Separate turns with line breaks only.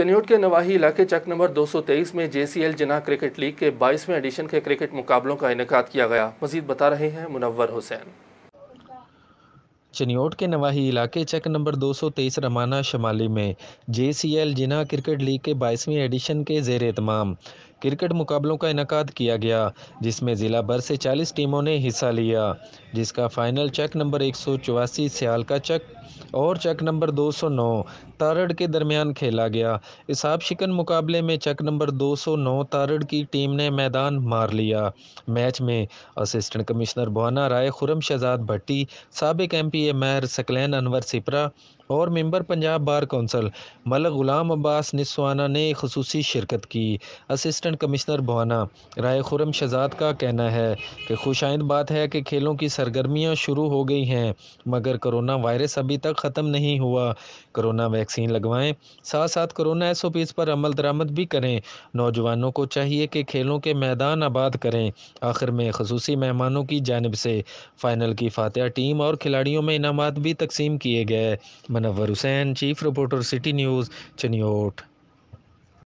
चनियोट के नवाही इलाके चक नंबर 223 में जेसीएल जिना क्रिकेट लीग के 22वें एडिशन के क्रिकेट मुकाबलों का इनका किया गया मजीद बता रहे हैं मुनवर हुसैन
चनियोट के नवाही इलाके चक नंबर 223 रमाना शमाली में J C L Jinnah cricket league के 22वें एडिशन के जेर तमाम क्रिकेट मुकाबलों का इनका किया गया जिसमें ज़िला भर से 40 टीमों ने हिस्सा लिया जिसका फाइनल चेक नंबर एक सियाल का चेक और चक नंबर 209 तारड़ के दरमियान खेला गया इसाब शिकन मुकाबले में चक नंबर 209 तारड़ की टीम ने मैदान मार लिया मैच में असिस्टेंट कमिश्नर बोहाना राय खुरम शहजाद भट्टी सबक M P A Mehr Saqlain Anwar Sipra और member Punjab bar council Malik Ghulam Abbas निस्वाना ने खसूसी शिरकत की assistant assistant commissioner Bhowana Rai Khurram Shahzad का कहना है कि खुशाइंद बात है कि खेलों की सरगर्मियां शुरू हो गई हैं मगर कोरोना वायरस अभी तक ख़त्म नहीं हुआ कोरोना वैक्सीन लगवाएं साथ साथ कोरोना एस ओ पीज़ पर अमल दरामद भी करें नौजवानों को चाहिए कि खेलों के मैदान आबाद करें आखिर में खसूस मेहमानों की जानब से फ़ाइनल की फातह टीम और खिलाड़ियों में इनाम भी तकसीम किए गए Manwar Hussain chief reporter city news Chiniot